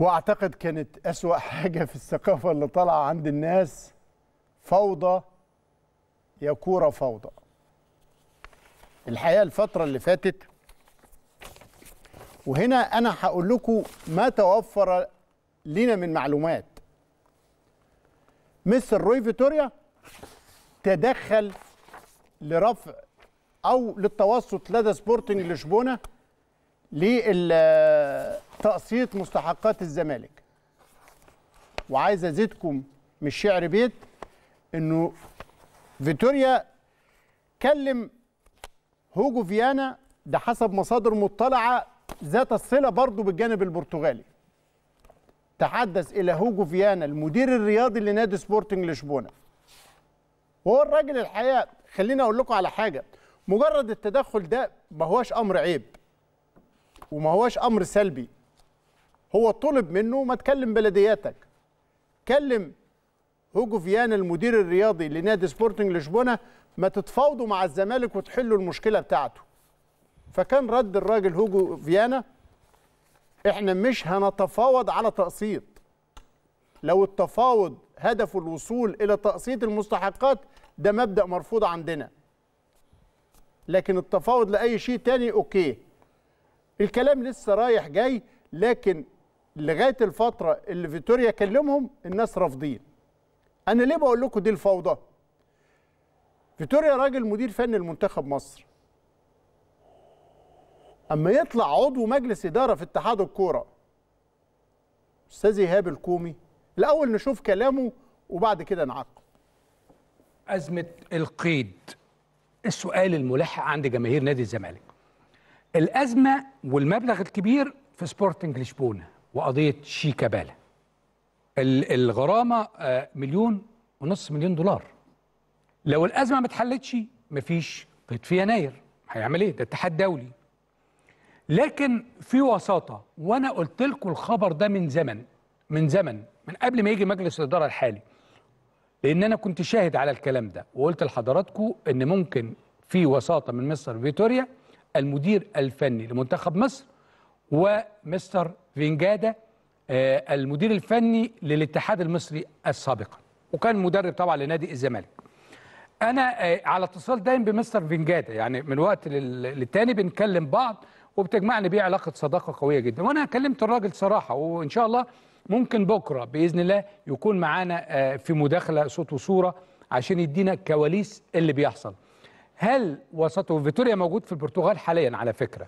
واعتقد كانت اسوا حاجه في الثقافه اللي طالعه عند الناس فوضى يا كوره فوضى الحقيقه الفتره اللي فاتت وهنا انا هقول لكم ما توفر لنا من معلومات مستر روي فيتوريا تدخل لرفع او للتوسط لدى سبورتنج لشبونه لل تقسيط مستحقات الزمالك وعايز ازيدكم مش شعر بيت انه فيتوريا كلم هوجو فيانا ده حسب مصادر مطلعه ذات الصله برضه بالجانب البرتغالي تحدث الى هوجو فيانا المدير الرياضي لنادي سبورتنج لشبونه وهو الراجل الحقيقه خليني اقول لكم على حاجه مجرد التدخل ده ما هوش امر عيب وما هوش امر سلبي هو طلب منه ما تكلم بلدياتك كلم هوجو فيان المدير الرياضي لنادي سبورتنج لشبونه ما تتفاوضوا مع الزمالك وتحلوا المشكله بتاعته فكان رد الراجل هوجو فيانا احنا مش هنتفاوض على تقسيط لو التفاوض هدفه الوصول الى تقسيط المستحقات ده مبدا مرفوض عندنا لكن التفاوض لاي شيء تاني اوكي الكلام لسه رايح جاي لكن لغايه الفتره اللي فيتوريا كلمهم الناس رافضين انا ليه بقول لكم دي الفوضى فيتوريا راجل مدير فني لمنتخب مصر اما يطلع عضو مجلس اداره في اتحاد الكوره استاذ ايهاب الكومي الاول نشوف كلامه وبعد كده نعقب ازمه القيد السؤال الملح عند جماهير نادي الزمالك الازمه والمبلغ الكبير في سبورتنج لشبونه وقضيه شيكابالا الغرامه آه، مليون ونص مليون دولار لو الازمه ما اتحلتش مفيش قيد في يناير هيعمل ايه ده اتحاد دولي لكن في وساطه وانا قلت لكم الخبر ده من زمن من زمن من قبل ما يجي مجلس الاداره الحالي لان انا كنت شاهد على الكلام ده وقلت لحضراتكم ان ممكن في وساطه من مستر فيتوريا المدير الفني لمنتخب مصر ومستر فينجادا آه، المدير الفني للاتحاد المصري السابقا وكان مدرب طبعا لنادي الزمالك انا آه، على اتصال دايم بمستر فينجادا يعني من وقت للتاني بنكلم بعض وبتجمعني بيه علاقه صداقه قويه جدا وانا كلمت الراجل صراحه وان شاء الله ممكن بكره باذن الله يكون معانا آه، في مداخله صوت وصوره عشان يدينا كواليس اللي بيحصل هل وسطه فيتوريا موجود في البرتغال حاليا على فكره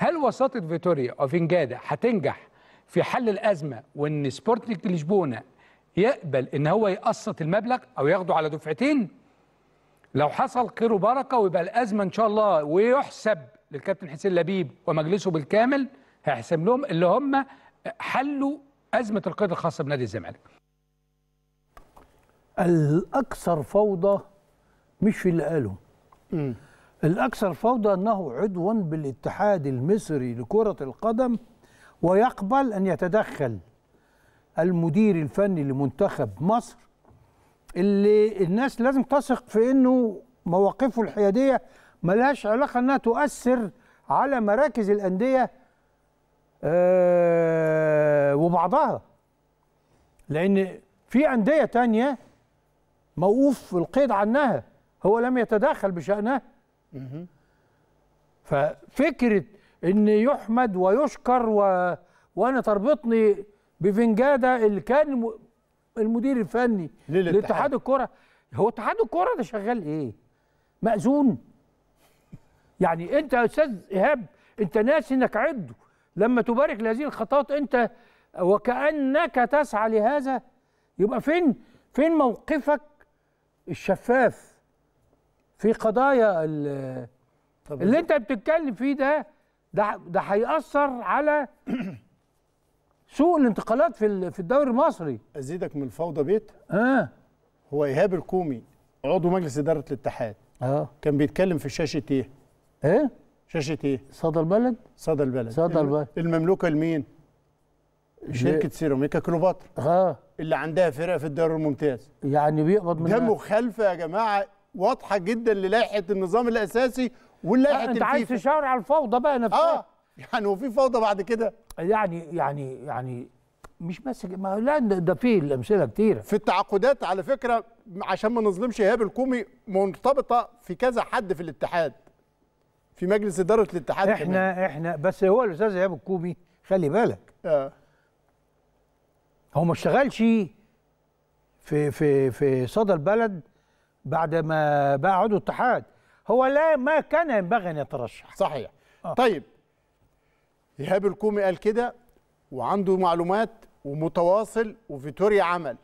هل وساطه فيتوريا أوفينجادا هتنجح في حل الازمه وان سبورتنج لشبونه يقبل ان هو يقسط المبلغ او ياخده على دفعتين لو حصل خير وبركه ويبقى الازمه ان شاء الله ويحسب للكابتن حسين لبيب ومجلسه بالكامل هيحسب لهم اللي هم حلوا ازمه القيادة الخاصه بنادي الزمالك. الاكثر فوضى مش في اللي قالوا. الأكثر فوضى أنه عضو بالاتحاد المصري لكرة القدم ويقبل أن يتدخل المدير الفني لمنتخب مصر اللي الناس لازم تثق في أنه مواقفه الحيادية ملهاش علاقة أنها تؤثر على مراكز الأندية آه وبعضها لأن في أندية تانية موقوف القيد عنها هو لم يتدخل بشأنها ففكره ان يحمد ويشكر و... وانا تربطني بفنجاده اللي كان المدير الفني لاتحاد الكره هو اتحاد الكره ده شغال ايه مأذون يعني انت يا استاذ ايهاب انت ناسي انك عده لما تبارك لهذه الخطوات انت وكانك تسعى لهذا يبقى فين فين موقفك الشفاف في قضايا اللي اللي انت بتتكلم فيه ده ده ده هيأثر على سوق الانتقالات في في الدوري المصري ازيدك من الفوضى بيت اه هو ايهاب الكومي عضو مجلس اداره الاتحاد اه كان بيتكلم في شاشه ايه؟ ايه؟ شاشه ايه؟ صدى البلد صدى البلد صدى البلد المملوكه لمين؟ شركه سيراميكا كليوباترا اه اللي عندها فرقه في الدوري الممتاز يعني بيقبض منها ده مخالفه يا جماعه واضحه جدا للائحه النظام الاساسي واللائحه الفيفا انت عايز تشاور على الفوضى بقى نفسها اه يعني وفي فوضى بعد كده يعني يعني يعني مش بس ما لا ده في الامثله كتيره في التعاقدات على فكره عشان ما نظلمش ايهاب الكومي مرتبطه في كذا حد في الاتحاد في مجلس اداره الاتحاد احنا كمان. احنا بس هو الاستاذ ايهاب الكومي خلي بالك اه هو ما اشتغلش في في في صدى البلد بعدما باع عضو اتحاد هو لا ما كان ينبغي ان يترشح صحيح أوه. طيب ايهاب الكومي قال كده وعنده معلومات ومتواصل وفيتوريا عمل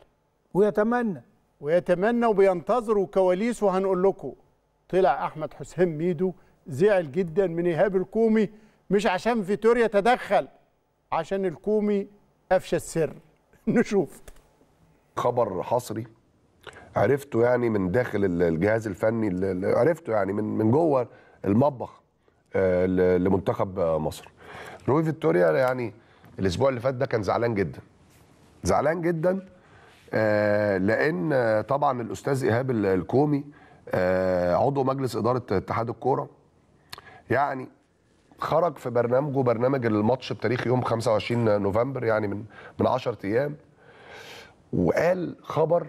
ويتمنى ويتمنى وبينتظر وكواليس وهنقول لكم طلع احمد حسين ميدو زعل جدا من ايهاب الكومي مش عشان فيتوريا تدخل عشان الكومي افشى السر نشوف خبر حصري عرفته يعني من داخل الجهاز الفني اللي عرفته يعني من من جوه المطبخ آه، لمنتخب مصر روي فيتوريا يعني الاسبوع اللي فات ده كان زعلان جدا زعلان جدا آه، لان طبعا الاستاذ ايهاب الكومي آه، عضو مجلس اداره اتحاد الكوره يعني خرج في برنامجه برنامج الماتش بتاريخ يوم 25 نوفمبر يعني من من 10 ايام وقال خبر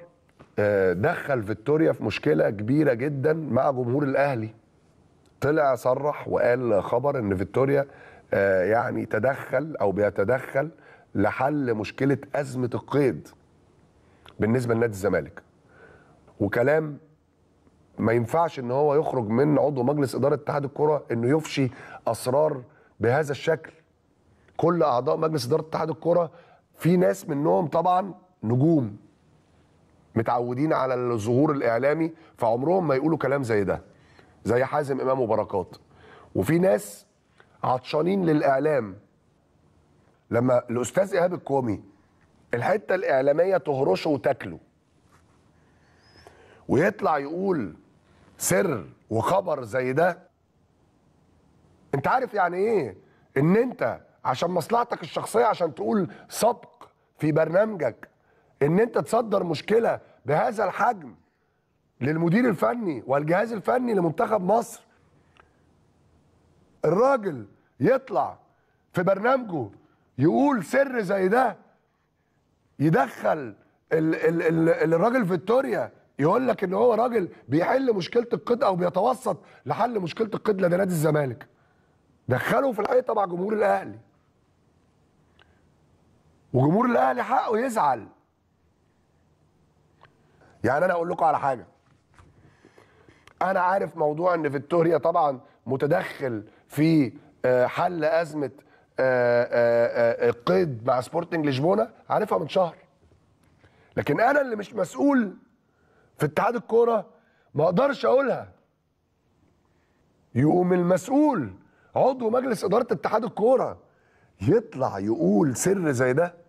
آه، دخل فيكتوريا في مشكله كبيره جدا مع جمهور الاهلي طلع صرح وقال خبر ان فيكتوريا آه، يعني تدخل او بيتدخل لحل مشكله ازمه القيد بالنسبه لنادي الزمالك وكلام ما ينفعش ان هو يخرج من عضو مجلس اداره اتحاد الكره انه يفشي اسرار بهذا الشكل كل اعضاء مجلس اداره اتحاد الكره في ناس منهم طبعا نجوم متعودين على الظهور الاعلامي فعمرهم ما يقولوا كلام زي ده زي حازم امام وبركات وفي ناس عطشانين للاعلام لما الاستاذ ايهاب الكومي الحته الاعلاميه تهرشه وتاكله ويطلع يقول سر وخبر زي ده انت عارف يعني ايه ان انت عشان مصلحتك الشخصيه عشان تقول سبق في برنامجك ان انت تصدر مشكله بهذا الحجم للمدير الفني والجهاز الفني لمنتخب مصر الراجل يطلع في برنامجه يقول سر زي ده يدخل ال ال ال الراجل فيكتوريا يقول لك ان هو راجل بيحل مشكله القيد او بيتوسط لحل مشكله القيد لدى نادي الزمالك دخله في الحيطه مع جمهور الاهلي وجمهور الاهلي حقه يزعل يعني انا اقول لكم على حاجه انا عارف موضوع ان فيكتوريا طبعا متدخل في آه، حل ازمه آه، آه، القيد مع سبورتنج لشبونه عارفها من شهر لكن انا اللي مش مسؤول في اتحاد الكوره ما اقدرش اقولها يقوم المسؤول عضو مجلس اداره اتحاد الكوره يطلع يقول سر زي ده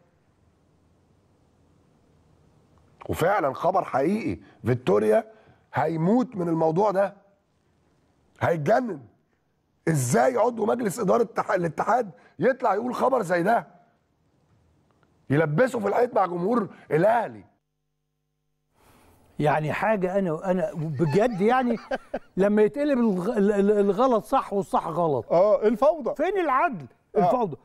وفعلا خبر حقيقي فيكتوريا هيموت من الموضوع ده هيتجنن ازاي عضو مجلس اداره الاتحاد يطلع يقول خبر زي ده يلبسه في الحيط مع جمهور الاهلي يعني حاجه انا انا بجد يعني لما يتقلب الغلط صح والصح غلط اه الفوضى فين العدل آه. الفوضى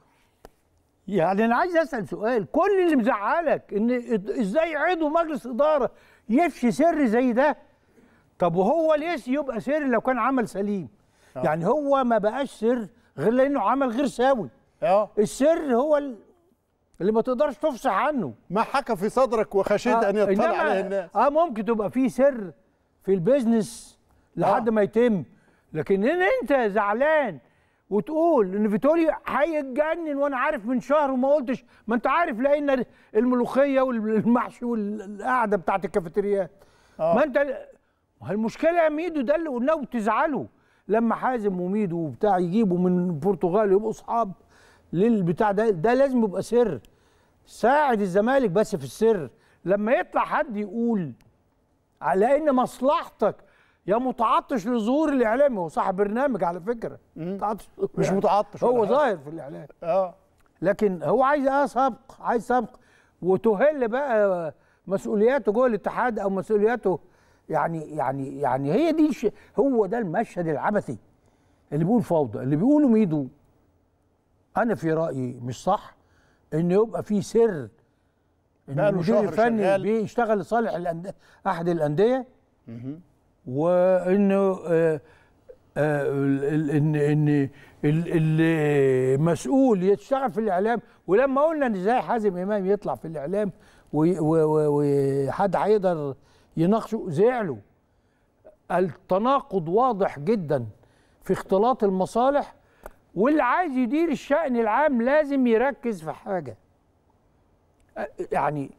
يعني انا عايز اسال سؤال كل اللي مزعلك ان ازاي عضو مجلس اداره يفشي سر زي ده طب وهو ليش يبقى سر لو كان عمل سليم أوه. يعني هو ما بقاش سر غير لانه عمل غير سوي اه السر هو اللي ما تقدرش تفصح عنه ما حكى في صدرك وخشيت آه ان يطلع عليه الناس اه ممكن تبقى في سر في البيزنس لحد آه. ما يتم لكن ان انت زعلان وتقول ان فيتوريا هيتجنن وانا عارف من شهر وما قلتش ما انت عارف لان الملوخيه والمحشي والقعده بتاعت الكافيتريات آه. ما انت المشكله يا ميدو ده اللي قلناه وتزعلوا لما حازم وميدو وبتاع يجيبوا من البرتغال يبقوا اصحاب للبتاع ده ده لازم يبقى سر ساعد الزمالك بس في السر لما يطلع حد يقول على ان مصلحتك يا متعطش لظهور الاعلامي هو صاحب برنامج على فكره متعطش مش يعني متعطش هو آه. ظاهر في الاعلام اه لكن هو عايز اه سبق عايز سبق وتهل بقى مسؤولياته جوه الاتحاد او مسؤولياته يعني يعني يعني هي دي هو ده المشهد العبثي اللي بيقول فوضى اللي بيقوله ميدو انا في رايي مش صح ان يبقى في سر ان المدير الفني بيشتغل لصالح احد الانديه وانه آه، آه، ان ان المسؤول يشتغل في الاعلام ولما قلنا ان ازاي حازم امام يطلع في الاعلام وحد هيقدر يناقشه زعلوا التناقض واضح جدا في اختلاط المصالح واللي عايز يدير الشأن العام لازم يركز في حاجة آه، يعني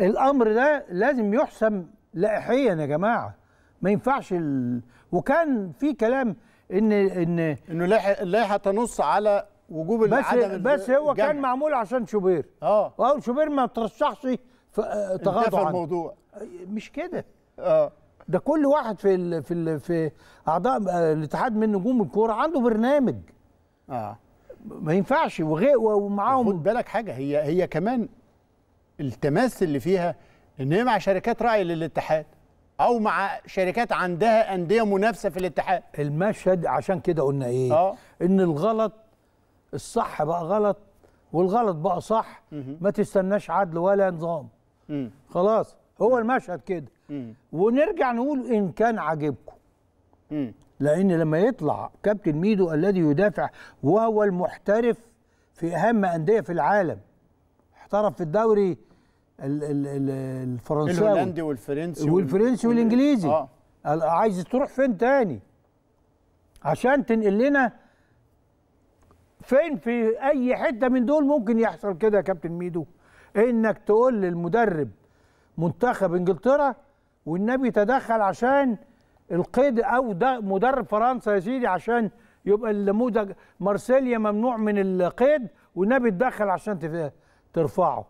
الأمر ده لازم يحسم لائحيا يا جماعه ما ينفعش ال... وكان في كلام ان ان انه اللائحه تنص على وجوب بس عدم بس هو الجمع. كان معمول عشان شوبير اه واول شوبير ما ترشحش آه، تغاضى عن الموضوع مش كده اه ده كل واحد في ال في ال في اعضاء آه، الاتحاد من نجوم الكوره عنده برنامج اه ما ينفعش وغير ومعاهم خد بالك حاجه هي هي كمان التماس اللي فيها ان هي مع شركات راعي للاتحاد او مع شركات عندها انديه منافسه في الاتحاد المشهد عشان كده قلنا ايه أوه. ان الغلط الصح بقى غلط والغلط بقى صح مه. ما تستناش عدل ولا نظام مه. خلاص هو المشهد كده مه. ونرجع نقول ان كان عاجبكم لان لما يطلع كابتن ميدو الذي يدافع وهو المحترف في اهم انديه في العالم احترف في الدوري الفرنسي الهولندي والفرنسي والفرنسي والانجليزي آه. عايز تروح فين تاني عشان تنقل لنا فين في اي حته من دول ممكن يحصل كده يا كابتن ميدو انك تقول للمدرب منتخب انجلترا والنبي تدخل عشان القيد او ده مدرب فرنسا يا سيدي عشان يبقى النموذج مارسيليا ممنوع من القيد والنبي تدخل عشان ترفعه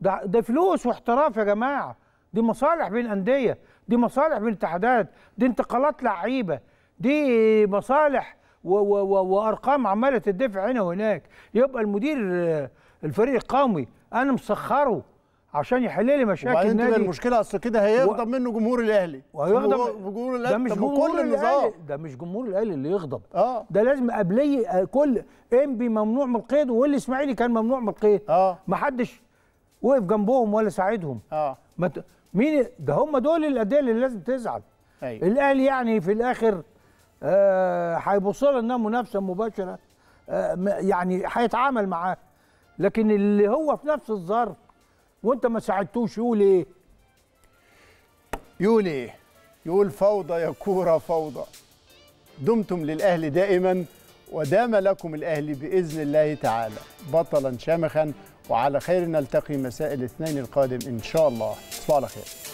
ده ده فلوس واحتراف يا جماعه دي مصالح بين انديه دي مصالح بين اتحادات دي انتقالات لعيبه دي مصالح و و و وارقام عماله تدفع هنا وهناك يبقى المدير الفريق القومي انا مسخره عشان يحل لي مشاكل النادي المشكله اصل كده هيغضب و... منه جمهور الاهلي وهيغضب جمهور الاهلي ده مش جمهور كل النظام ده مش جمهور الاهلي اللي يغضب آه. ده لازم قبليه آه، كل انبي ممنوع من القيد والاسماعيلي كان ممنوع من القيد آه. محدش وقف جنبهم ولا ساعدهم اه مت... مين ده هم دول الانديه اللي لازم تزعل أيوة. الاهلي يعني في الاخر آه، هيبص آه انها منافسه مباشره آه يعني هيتعامل معاه لكن اللي هو في نفس الظرف وانت ما ساعدتوش يقول ايه؟ يقول ايه؟ يقول فوضى يا كوره فوضى دمتم للاهلي دائما ودام لكم الاهلي باذن الله تعالى بطلا شامخا وعلى خير نلتقي مساء الاثنين القادم إن شاء الله تصبحوا على خير